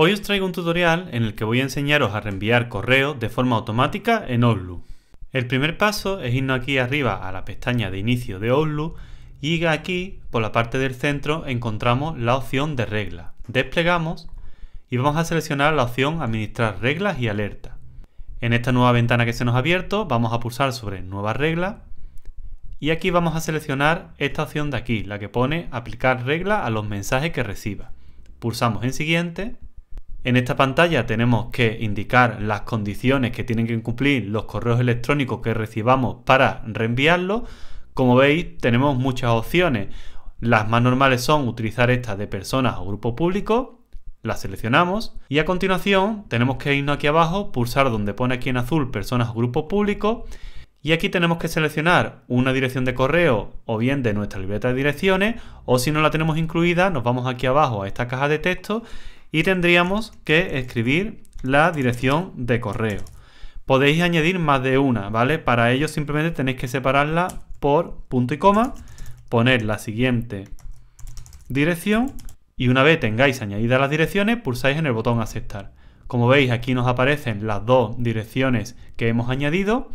Hoy os traigo un tutorial en el que voy a enseñaros a reenviar correos de forma automática en Outlook. El primer paso es irnos aquí arriba a la pestaña de inicio de Outlook y aquí, por la parte del centro, encontramos la opción de reglas. Desplegamos y vamos a seleccionar la opción administrar reglas y alertas. En esta nueva ventana que se nos ha abierto, vamos a pulsar sobre nueva regla y aquí vamos a seleccionar esta opción de aquí, la que pone aplicar regla a los mensajes que reciba. Pulsamos en siguiente en esta pantalla tenemos que indicar las condiciones que tienen que cumplir los correos electrónicos que recibamos para reenviarlos. Como veis, tenemos muchas opciones. Las más normales son utilizar estas de personas o grupo público. La seleccionamos y a continuación tenemos que irnos aquí abajo, pulsar donde pone aquí en azul personas o grupo público y aquí tenemos que seleccionar una dirección de correo o bien de nuestra libreta de direcciones o si no la tenemos incluida nos vamos aquí abajo a esta caja de texto y tendríamos que escribir la dirección de correo. Podéis añadir más de una, ¿vale? Para ello simplemente tenéis que separarla por punto y coma, poner la siguiente dirección y una vez tengáis añadidas las direcciones pulsáis en el botón aceptar. Como veis aquí nos aparecen las dos direcciones que hemos añadido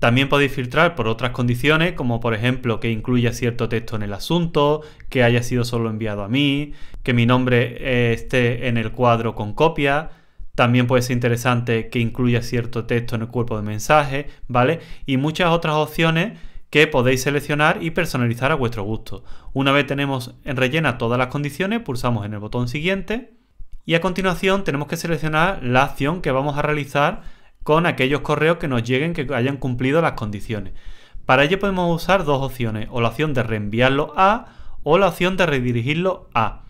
también podéis filtrar por otras condiciones, como por ejemplo que incluya cierto texto en el asunto, que haya sido solo enviado a mí, que mi nombre eh, esté en el cuadro con copia. También puede ser interesante que incluya cierto texto en el cuerpo de mensaje, ¿vale? Y muchas otras opciones que podéis seleccionar y personalizar a vuestro gusto. Una vez tenemos en rellena todas las condiciones, pulsamos en el botón siguiente y a continuación tenemos que seleccionar la acción que vamos a realizar con aquellos correos que nos lleguen que hayan cumplido las condiciones. Para ello podemos usar dos opciones, o la opción de reenviarlo a o la opción de redirigirlo a.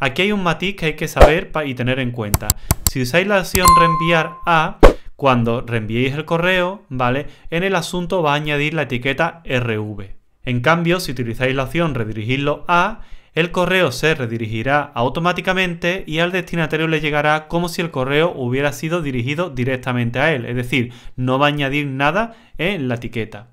Aquí hay un matiz que hay que saber y tener en cuenta. Si usáis la opción reenviar a, cuando reenviéis el correo, ¿vale? En el asunto va a añadir la etiqueta RV. En cambio, si utilizáis la opción redirigirlo a, el correo se redirigirá automáticamente y al destinatario le llegará como si el correo hubiera sido dirigido directamente a él, es decir, no va a añadir nada en la etiqueta.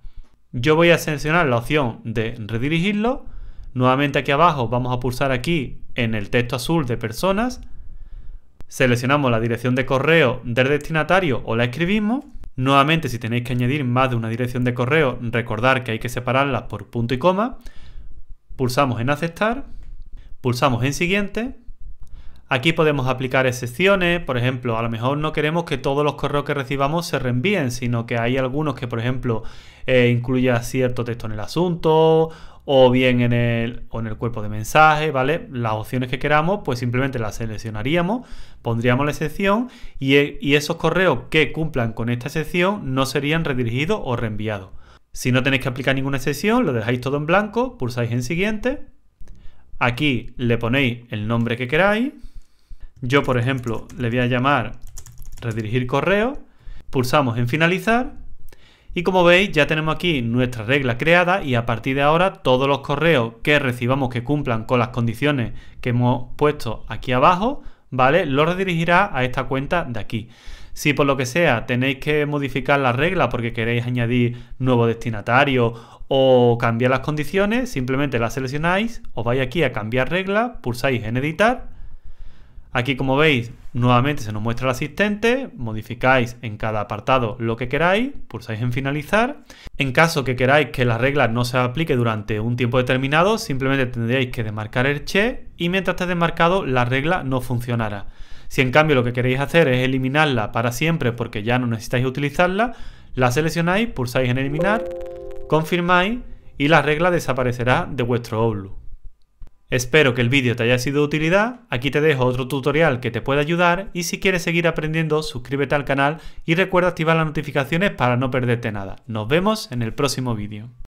Yo voy a seleccionar la opción de redirigirlo, nuevamente aquí abajo vamos a pulsar aquí en el texto azul de personas, seleccionamos la dirección de correo del destinatario o la escribimos, nuevamente si tenéis que añadir más de una dirección de correo recordar que hay que separarlas por punto y coma, Pulsamos en aceptar, pulsamos en siguiente. Aquí podemos aplicar excepciones, por ejemplo, a lo mejor no queremos que todos los correos que recibamos se reenvíen, sino que hay algunos que, por ejemplo, eh, incluya cierto texto en el asunto o bien en el, cuerpo de mensaje, ¿vale? Las opciones que queramos, pues simplemente las seleccionaríamos, pondríamos la excepción y esos correos que cumplan con esta excepción no serían redirigidos o reenviados. Si no tenéis que aplicar ninguna excepción, lo dejáis todo en blanco, pulsáis en siguiente. Aquí le ponéis el nombre que queráis. Yo, por ejemplo, le voy a llamar redirigir correo. Pulsamos en finalizar. Y como veis, ya tenemos aquí nuestra regla creada y a partir de ahora todos los correos que recibamos que cumplan con las condiciones que hemos puesto aquí abajo, ¿vale? Los redirigirá a esta cuenta de aquí. Si por lo que sea tenéis que modificar la regla porque queréis añadir nuevo destinatario o cambiar las condiciones, simplemente la seleccionáis, os vais aquí a cambiar regla, pulsáis en editar. Aquí como veis, nuevamente se nos muestra el asistente, modificáis en cada apartado lo que queráis, pulsáis en finalizar. En caso que queráis que la regla no se aplique durante un tiempo determinado, simplemente tendréis que demarcar el che y mientras esté desmarcado la regla no funcionará. Si en cambio lo que queréis hacer es eliminarla para siempre porque ya no necesitáis utilizarla, la seleccionáis, pulsáis en eliminar, confirmáis y la regla desaparecerá de vuestro OBLU. Espero que el vídeo te haya sido de utilidad, aquí te dejo otro tutorial que te puede ayudar y si quieres seguir aprendiendo suscríbete al canal y recuerda activar las notificaciones para no perderte nada. Nos vemos en el próximo vídeo.